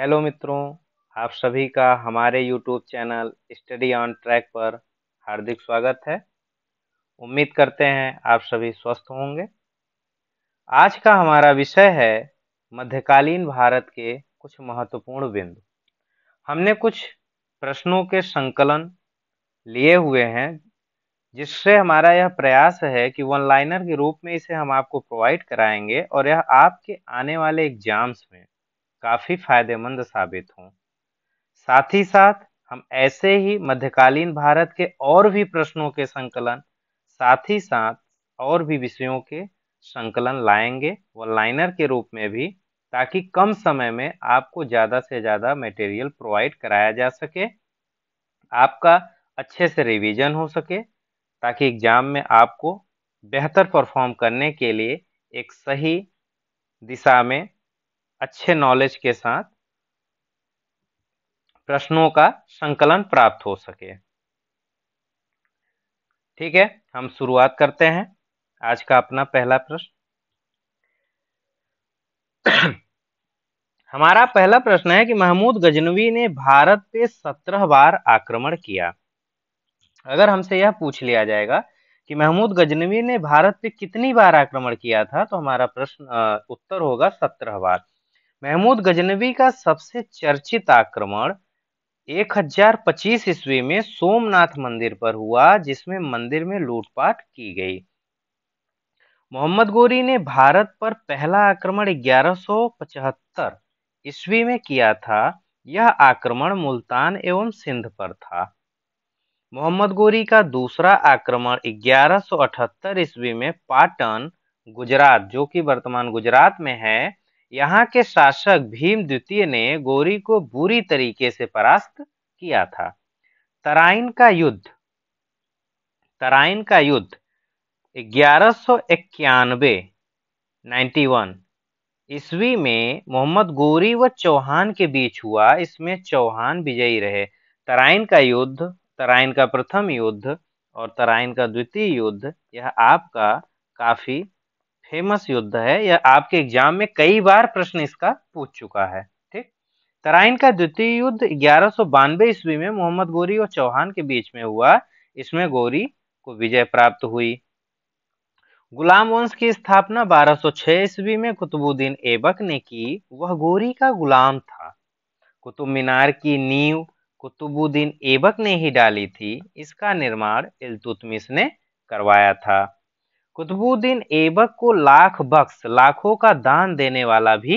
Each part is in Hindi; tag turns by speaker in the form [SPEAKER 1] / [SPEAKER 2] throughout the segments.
[SPEAKER 1] हेलो मित्रों आप सभी का हमारे YouTube channel study on track पर हार्दिक स्वागत है उम्मीद करते हैं आप सभी स्वस्थ होंगे आज का हमारा विषय है मध्यकालीन भारत के कुछ महत्वपूर्ण बिंदु हमने कुछ प्रश्नों के संकलन लिए हुए हैं जिससे हमारा यह प्रयास है कि वन लाइनर के रूप में इसे हम आपको प्रोवाइड कराएंगे और यह आपके आने वाले एग्जाम्स में काफ़ी फायदेमंद साबित हों साथ ही साथ हम ऐसे ही मध्यकालीन भारत के और भी प्रश्नों के संकलन साथ ही साथ और भी विषयों के संकलन लाएंगे व लाइनर के रूप में भी ताकि कम समय में आपको ज़्यादा से ज़्यादा मटेरियल प्रोवाइड कराया जा सके आपका अच्छे से रिवीजन हो सके ताकि एग्ज़ाम में आपको बेहतर परफॉर्म करने के लिए एक सही दिशा में अच्छे नॉलेज के साथ प्रश्नों का संकलन प्राप्त हो सके ठीक है हम शुरुआत करते हैं आज का अपना पहला प्रश्न हमारा पहला प्रश्न है कि महमूद गजनवी ने भारत पे सत्रह बार आक्रमण किया अगर हमसे यह पूछ लिया जाएगा कि महमूद गजनवी ने भारत पे कितनी बार आक्रमण किया था तो हमारा प्रश्न उत्तर होगा सत्रह बार महमूद गजनवी का सबसे चर्चित आक्रमण 1025 ईस्वी में सोमनाथ मंदिर पर हुआ जिसमें मंदिर में लूटपाट की गई मोहम्मद गोरी ने भारत पर पहला आक्रमण 1175 ईस्वी में किया था यह आक्रमण मुल्तान एवं सिंध पर था मोहम्मद गोरी का दूसरा आक्रमण 1178 ईस्वी में पाटन गुजरात जो कि वर्तमान गुजरात में है यहाँ के शासक भीम द्वितीय ने गोरी को बुरी तरीके से परास्त किया था तराइन का युद्ध तराइन का युद्ध ग्यारह सौ इक्यानवे नाइन्टी वन ईस्वी में मोहम्मद गोरी व चौहान के बीच हुआ इसमें चौहान विजयी रहे तराइन का युद्ध तराइन का प्रथम युद्ध और तराइन का द्वितीय युद्ध यह आपका काफ़ी फेमस योद्धा है या आपके एग्जाम में कई बार प्रश्न इसका पूछ चुका है ठीक तराइन का द्वितीय युद्ध ग्यारह बानवे ईस्वी में मोहम्मद गोरी और चौहान के बीच में हुआ इसमें गोरी को विजय प्राप्त हुई गुलाम वंश की स्थापना 1206 ईस्वी में कुतुबुद्दीन एबक ने की वह गोरी का गुलाम था कुतुब मीनार की नींव कुतुबुद्दीन एबक ने ही डाली थी इसका निर्माण इलतुतमिश ने करवाया था कुतुबुद्दीन ऐबक को लाख बख्श लाखों का दान देने वाला भी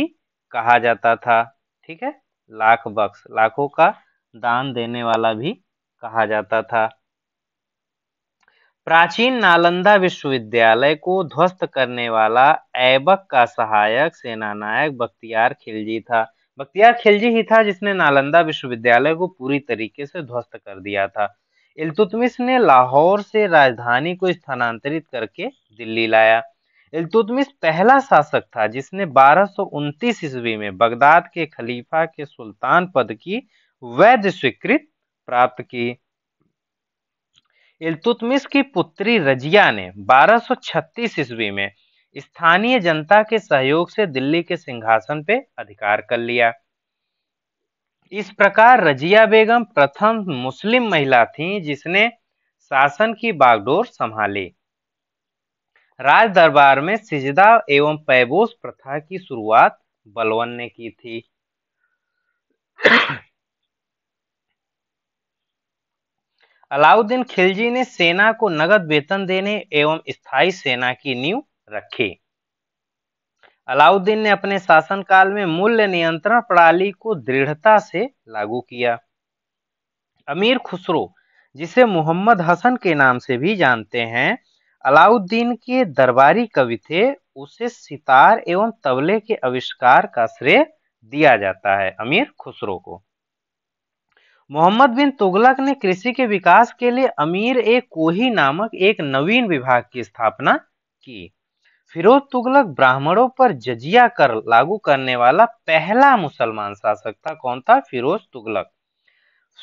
[SPEAKER 1] कहा जाता था ठीक है लाख बख्श लाखों का दान देने वाला भी कहा जाता था प्राचीन नालंदा विश्वविद्यालय को ध्वस्त करने वाला ऐबक का सहायक सेनानायक बख्तियार खिलजी था बख्तियार खिलजी ही था जिसने नालंदा विश्वविद्यालय को पूरी तरीके से ध्वस्त कर दिया था इलतुतमिश ने लाहौर से राजधानी को स्थानांतरित करके दिल्ली लाया इलतुतमिश पहला शासक था जिसने बारह ईस्वी में बगदाद के खलीफा के सुल्तान पद की वैध स्वीकृत प्राप्त की इलतुतमिश की पुत्री रजिया ने 1236 ईस्वी में स्थानीय जनता के सहयोग से दिल्ली के सिंहासन पे अधिकार कर लिया इस प्रकार रजिया बेगम प्रथम मुस्लिम महिला थी जिसने शासन की बागडोर संभाली राज दरबार में सिजदा एवं पैबोस प्रथा की शुरुआत बलवन ने की थी अलाउद्दीन खिलजी ने सेना को नगद वेतन देने एवं स्थायी सेना की नींव रखी अलाउद्दीन ने अपने शासनकाल में मूल्य नियंत्रण प्रणाली को दृढ़ता से लागू किया अमीर खुसरो जिसे मोहम्मद हसन के नाम से भी जानते हैं अलाउद्दीन के दरबारी कवि थे उसे सितार एवं तबले के आविष्कार का श्रेय दिया जाता है अमीर खुसरो को मोहम्मद बिन तुगलक ने कृषि के विकास के लिए अमीर ए कोही नामक एक नवीन विभाग की स्थापना की फिरोज तुगलक ब्राह्मणों पर जजिया कर लागू करने वाला पहला मुसलमान शासक था कौन था फिरोज तुगलक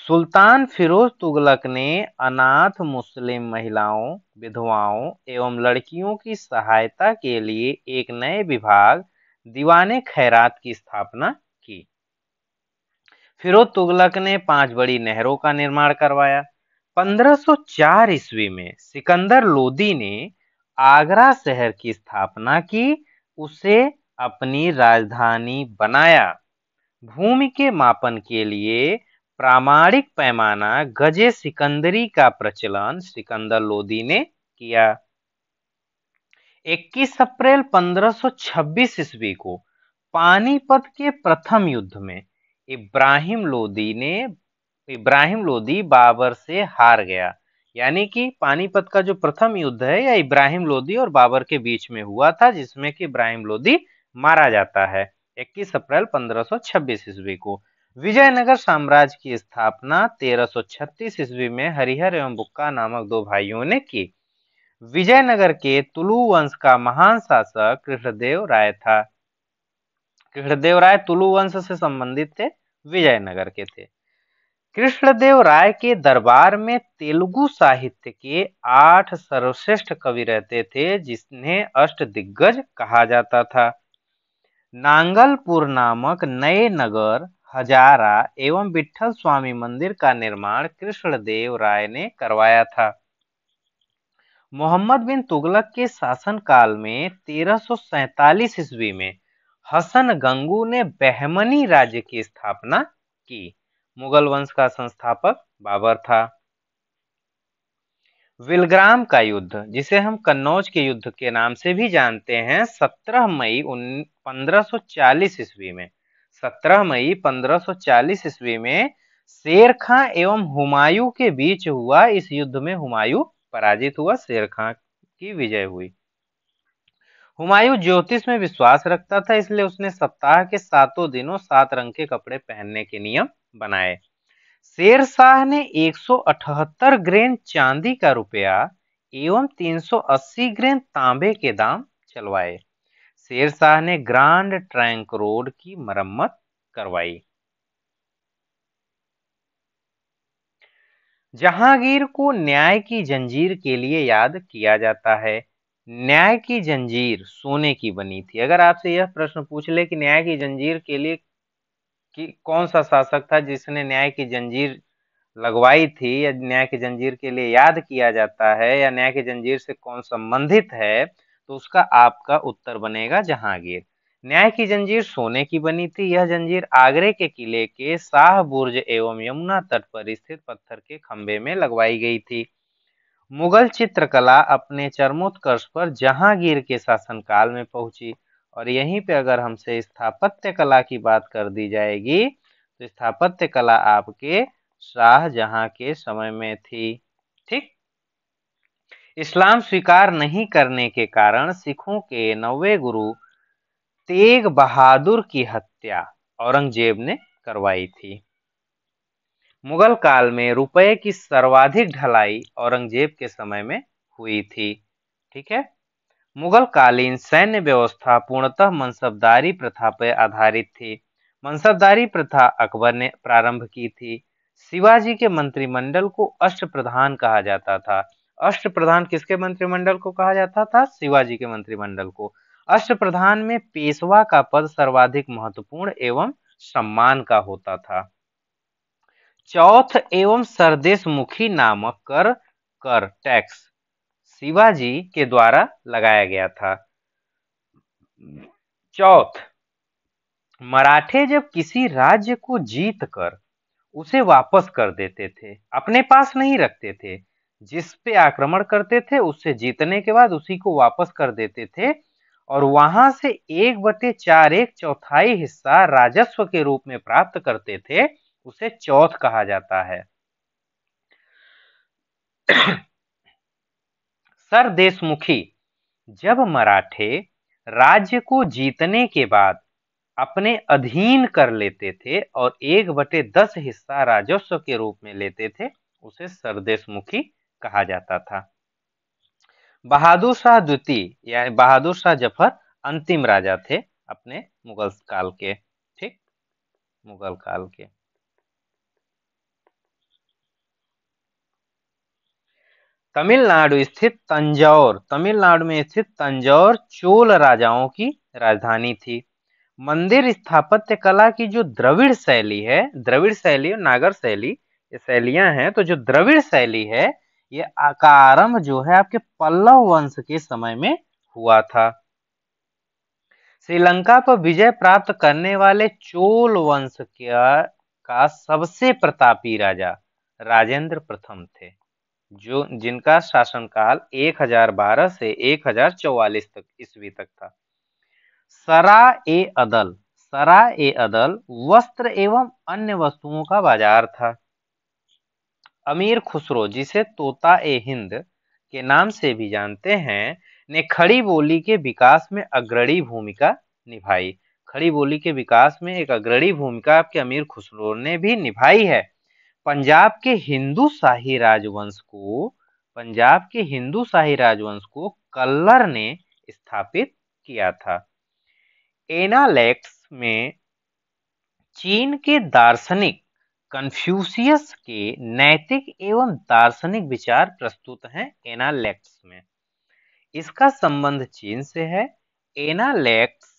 [SPEAKER 1] सुल्तान फिरोज तुगलक ने अनाथ मुस्लिम महिलाओं विधवाओं एवं लड़कियों की सहायता के लिए एक नए विभाग दीवाने खैरात की स्थापना की फिरोज तुगलक ने पांच बड़ी नहरों का निर्माण करवाया 1504 ईस्वी में सिकंदर लोदी ने आगरा शहर की स्थापना की उसे अपनी राजधानी बनाया भूमि के मापन के लिए प्रामाणिक पैमाना गजे सिकंदरी का प्रचलन सिकंदर लोदी ने किया 21 अप्रैल 1526 ईस्वी को पानीपत के प्रथम युद्ध में इब्राहिम लोदी ने इब्राहिम लोदी बाबर से हार गया यानी कि पानीपत का जो प्रथम युद्ध है यह इब्राहिम लोदी और बाबर के बीच में हुआ था जिसमें कि इब्राहिम लोदी मारा जाता है 21 अप्रैल 1526 ईस्वी को विजयनगर साम्राज्य की स्थापना 1336 ईस्वी में हरिहर एवं बुक्का नामक दो भाइयों ने की विजयनगर के तुलु वंश का महान शासक कृष्णदेव राय था कृष्णदेव राय तुलु वंश से संबंधित थे विजयनगर के थे कृष्णदेव राय के दरबार में तेलुगु साहित्य के आठ सर्वश्रेष्ठ कवि रहते थे जिन्हें अष्ट दिग्गज कहा जाता था नांगलपुर नामक नए नगर हजारा एवं विठल स्वामी मंदिर का निर्माण कृष्णदेव राय ने करवाया था मोहम्मद बिन तुगलक के शासनकाल में तेरह ईस्वी में हसन गंगू ने बहमनी राज्य की स्थापना की मुगल वंश का संस्थापक बाबर था विलग्राम का युद्ध जिसे हम कन्नौज के युद्ध के नाम से भी जानते हैं 17 मई 1540 ईस्वी में 17 मई 1540 ईस्वी में शेर खां एवं हुमायूं के बीच हुआ इस युद्ध में हुमायूं पराजित हुआ शेर खां की विजय हुई हुमायूं ज्योतिष में विश्वास रखता था इसलिए उसने सप्ताह के सातों दिनों सात रंग के कपड़े पहनने के नियम बनाए शेर शाह ने 178 ग्रेन चांदी का रुपया एवं 380 ग्रेन तांबे के दाम चलवाए शेर शाह ने ग्रांड ट्रैंक रोड की मरम्मत करवाई जहांगीर को न्याय की जंजीर के लिए याद किया जाता है न्याय की जंजीर सोने की बनी थी अगर आपसे यह प्रश्न पूछ ले कि न्याय की जंजीर के लिए कि कौन सा शासक था जिसने न्याय की जंजीर लगवाई थी या न्याय की जंजीर के लिए याद किया जाता है या न्याय की जंजीर से कौन संबंधित है तो उसका आपका उत्तर बनेगा जहांगीर न्याय की जंजीर सोने की बनी थी यह जंजीर आगरे के किले के शाह बुर्ज एवं यमुना तट पर स्थित पत्थर के खंभे में लगवाई गई थी मुगल चित्रकला अपने चरमोत्कर्ष पर जहांगीर के शासनकाल में पहुंची और यहीं पे अगर हमसे स्थापत्य कला की बात कर दी जाएगी तो स्थापत्य कला आपके शाहजहां के समय में थी ठीक इस्लाम स्वीकार नहीं करने के कारण सिखों के नवे गुरु तेग बहादुर की हत्या औरंगजेब ने करवाई थी मुगल काल में रुपए की सर्वाधिक ढलाई औरंगजेब के समय में हुई थी ठीक है मुगल कालीन सैन्य व्यवस्था पूर्णतः मनसबदारी प्रथा पर आधारित थी मनसबदारी प्रथा अकबर ने प्रारंभ की थी शिवाजी के मंत्रिमंडल को अष्ट प्रधान कहा जाता था अष्ट प्रधान किसके मंत्रिमंडल को कहा जाता था शिवाजी के मंत्रिमंडल को अष्ट प्रधान में पेशवा का पद सर्वाधिक महत्वपूर्ण एवं सम्मान का होता था चौथ एवं सरदेश मुखी नामक कर कर टैक्स शिवाजी के द्वारा लगाया गया था चौथ मराठे जब किसी राज्य को जीत कर उसे वापस कर देते थे अपने पास नहीं रखते थे जिस पे आक्रमण करते थे उससे जीतने के बाद उसी को वापस कर देते थे और वहां से एक बटे चार एक चौथाई हिस्सा राजस्व के रूप में प्राप्त करते थे उसे चौथ कहा जाता है सर देशमुखी जब मराठे राज्य को जीतने के बाद अपने अधीन कर लेते थे और एक बटे दस हिस्सा राजस्व के रूप में लेते थे उसे सरदेशमुखी कहा जाता था बहादुर शाह द्वितीय यानी बहादुर शाह जफर अंतिम राजा थे अपने मुगल काल के ठीक मुगल काल के तमिलनाडु स्थित तंजौर तमिलनाडु में स्थित तंजौर चोल राजाओं की राजधानी थी मंदिर स्थापत्य कला की जो द्रविड़ शैली है द्रविड़ शैली और नागर शैली ये शैलियां हैं तो जो द्रविड़ शैली है ये का आरंभ जो है आपके पल्लव वंश के समय में हुआ था श्रीलंका पर विजय प्राप्त करने वाले चोल वंश का सबसे प्रतापी राजा राजेंद्र प्रथम थे जो जिनका शासनकाल 1012 से 1044 तक ईस्वी तक था सरा ए अदल सरा ए अदल वस्त्र एवं अन्य वस्तुओं का बाजार था अमीर खुसरो जिसे तोता ए हिंद के नाम से भी जानते हैं ने खड़ी बोली के विकास में अग्रणी भूमिका निभाई खड़ी बोली के विकास में एक अग्रणी भूमिका आपके अमीर खुसरो ने भी निभाई है पंजाब के हिंदू शाही राजवंश को पंजाब के हिंदू शाही राजवंश को कल्लर ने स्थापित किया था एनालेक्स में चीन के दार्शनिक कन्फ्यूशियस के नैतिक एवं दार्शनिक विचार प्रस्तुत हैं एनालेक्स में इसका संबंध चीन से है एनालेक्स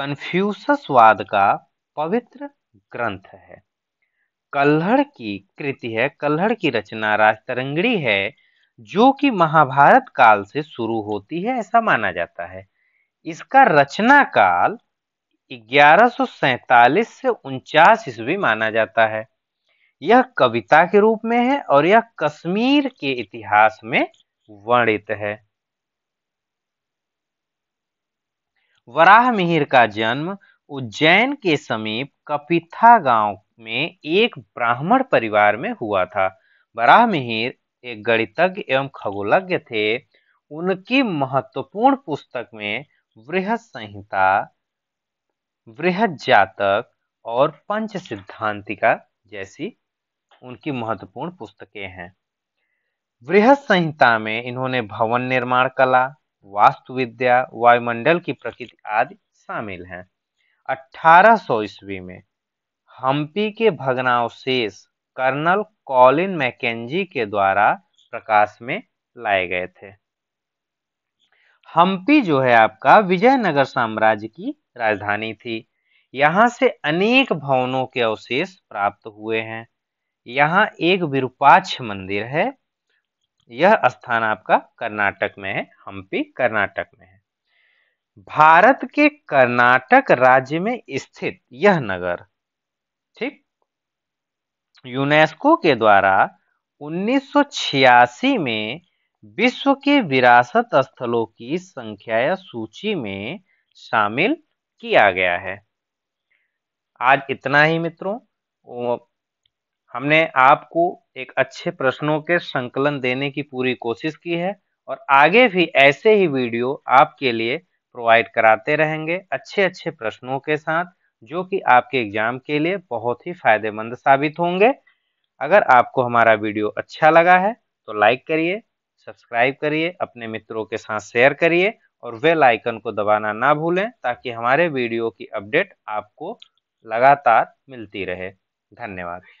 [SPEAKER 1] कन्फ्यूशसवाद का पवित्र ग्रंथ है कल्हड़ की कृति है कल्हड़ की रचना राजतरंगड़ी है जो कि महाभारत काल से शुरू होती है ऐसा माना जाता है इसका रचना काल ग्यारह से उनचास ईस्वी माना जाता है यह कविता के रूप में है और यह कश्मीर के इतिहास में वर्णित है वराह मिहिर का जन्म उज्जैन के समीप कपिथा गांव में एक ब्राह्मण परिवार में हुआ था बराह मिहिर एक गणितज्ञ एवं खगोलज्ञ थे उनकी महत्वपूर्ण पुस्तक में वृहद संहिता वृहद जातक और पंच सिद्धांतिका जैसी उनकी महत्वपूर्ण पुस्तकें हैं वृहद संहिता में इन्होंने भवन निर्माण कला वास्तुविद्या वायुमंडल की प्रकृति आदि शामिल हैं 1800 ईस्वी में हम्पी के भग्नावशेष कर्नल कॉलिन मैकेजी के द्वारा प्रकाश में लाए गए थे हम्पी जो है आपका विजयनगर साम्राज्य की राजधानी थी यहाँ से अनेक भवनों के अवशेष प्राप्त हुए हैं यहाँ एक विरूपाक्ष मंदिर है यह स्थान आपका कर्नाटक में है हम्पी कर्नाटक में है भारत के कर्नाटक राज्य में स्थित यह नगर ठीक यूनेस्को के द्वारा 1986 में विश्व के विरासत स्थलों की संख्या या सूची में शामिल किया गया है आज इतना ही मित्रों हमने आपको एक अच्छे प्रश्नों के संकलन देने की पूरी कोशिश की है और आगे भी ऐसे ही वीडियो आपके लिए प्रोवाइड कराते रहेंगे अच्छे अच्छे प्रश्नों के साथ जो कि आपके एग्जाम के लिए बहुत ही फायदेमंद साबित होंगे अगर आपको हमारा वीडियो अच्छा लगा है तो लाइक करिए सब्सक्राइब करिए अपने मित्रों के साथ शेयर करिए और वे लाइकन को दबाना ना भूलें ताकि हमारे वीडियो की अपडेट आपको लगातार मिलती रहे धन्यवाद